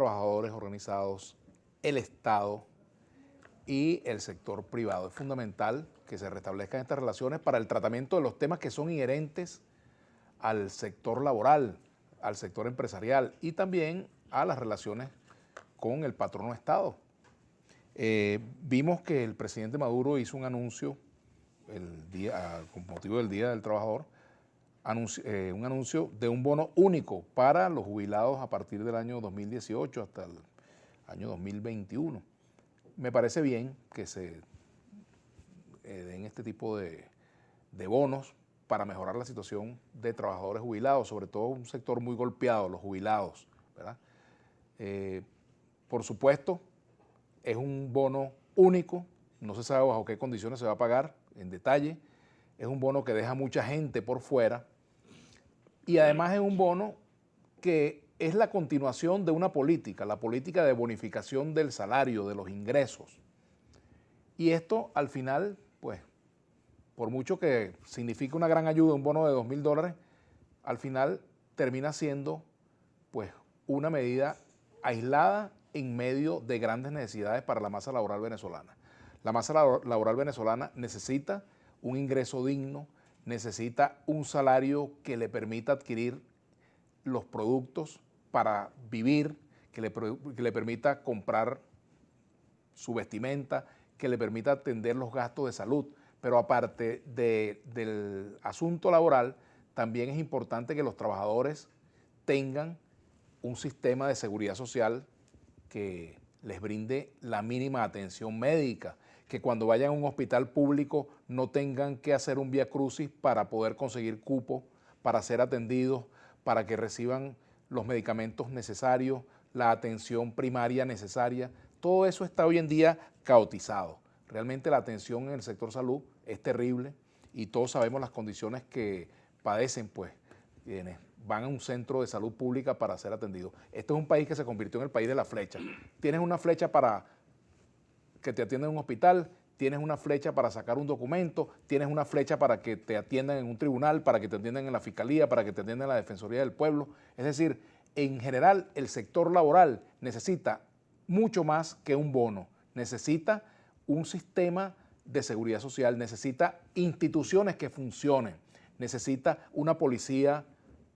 trabajadores organizados, el Estado y el sector privado. Es fundamental que se restablezcan estas relaciones para el tratamiento de los temas que son inherentes al sector laboral, al sector empresarial y también a las relaciones con el patrono Estado. Eh, vimos que el presidente Maduro hizo un anuncio con motivo del Día del Trabajador, eh, un anuncio de un bono único para los jubilados a partir del año 2018 hasta el año 2021. Me parece bien que se eh, den este tipo de, bonos para mejorar la situación de trabajadores jubilados, sobre todo un sector muy golpeado, los jubilados. Eh, por supuesto, es un bono único, no se sabe bajo qué condiciones se va a pagar en detalle, es un bono que deja mucha gente por fuera y además es un bono que es la continuación de una política, la política de bonificación del salario, de los ingresos. Y esto al final, pues, por mucho que signifique una gran ayuda, un bono de 2 mil dólares, al final termina siendo, pues, una medida aislada en medio de grandes necesidades para la masa laboral venezolana. La masa laboral venezolana necesita un ingreso digno, necesita un salario que le permita adquirir los productos para vivir, que le, permita comprar su vestimenta, que le permita atender los gastos de salud. Pero aparte del asunto laboral, también es importante que los trabajadores tengan un sistema de seguridad social que les brinde la mínima atención médica, que cuando vayan a un hospital público no tengan que hacer un vía crucis para poder conseguir cupo, para ser atendidos, para que reciban los medicamentos necesarios, la atención primaria necesaria. Todo eso está hoy en día caotizado. Realmente la atención en el sector salud es terrible y todos sabemos las condiciones que padecen pues quienes van a un centro de salud pública para ser atendidos. Este es un país que se convirtió en el país de la flecha. Tienes una flecha para que te atiendan en un hospital, tienes una flecha para sacar un documento, tienes una flecha para que te atiendan en un tribunal, para que te atiendan en la fiscalía, para que te atiendan en la Defensoría del Pueblo. Es decir, en general el sector laboral necesita mucho más que un bono, necesita un sistema de seguridad social, necesita instituciones que funcionen, necesita una policía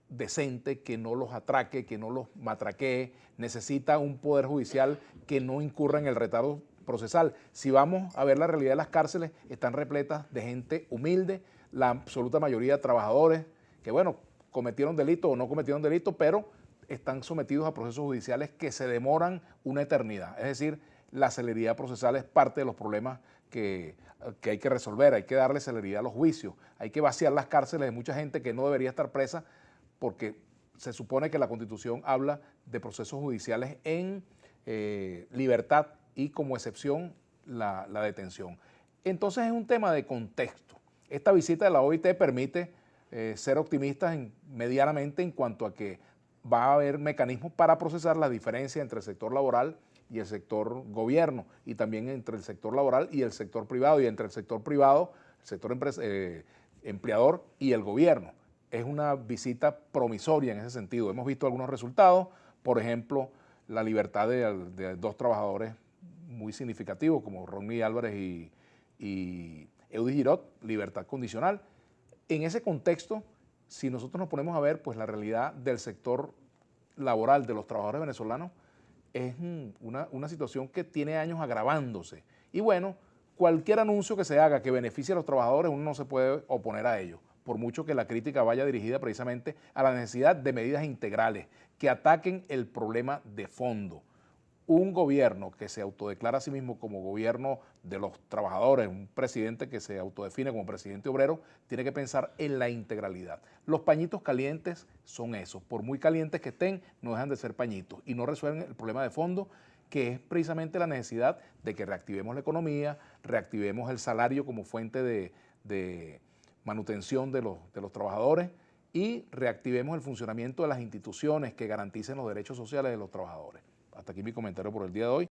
decente que no los atraque, que no los matraquee, necesita un poder judicial que no incurra en el retardo procesal. Si vamos a ver la realidad de las cárceles, están repletas de gente humilde, la absoluta mayoría de trabajadores que, bueno, cometieron delito o no cometieron delito, pero están sometidos a procesos judiciales que se demoran una eternidad. Es decir, la celeridad procesal es parte de los problemas que, hay que resolver, hay que darle celeridad a los juicios, hay que vaciar las cárceles de mucha gente que no debería estar presa porque se supone que la Constitución habla de procesos judiciales en eh, libertad y como excepción la, detención. Entonces es un tema de contexto. Esta visita de la OIT permite eh, ser optimistas medianamente en cuanto a que va a haber mecanismos para procesar la diferencia entre el sector laboral y el sector gobierno, y también entre el sector laboral y el sector privado, y entre el sector privado, el sector eh, empleador y el gobierno. Es una visita promisoria en ese sentido. Hemos visto algunos resultados, por ejemplo, la libertad de dos trabajadores muy significativo, como Ronnie Álvarez y, y Girot, libertad condicional. En ese contexto, si nosotros nos ponemos a ver, pues la realidad del sector laboral de los trabajadores venezolanos es mm, una, una situación que tiene años agravándose. Y bueno, cualquier anuncio que se haga que beneficie a los trabajadores, uno no se puede oponer a ello, por mucho que la crítica vaya dirigida precisamente a la necesidad de medidas integrales que ataquen el problema de fondo un gobierno que se autodeclara a sí mismo como gobierno de los trabajadores, un presidente que se autodefine como presidente obrero, tiene que pensar en la integralidad. Los pañitos calientes son esos. Por muy calientes que estén, no dejan de ser pañitos y no resuelven el problema de fondo que es precisamente la necesidad de que reactivemos la economía, reactivemos el salario como fuente de, manutención de los trabajadores y reactivemos el funcionamiento de las instituciones que garanticen los derechos sociales de los trabajadores. Hasta aquí mi comentario por el día de hoy.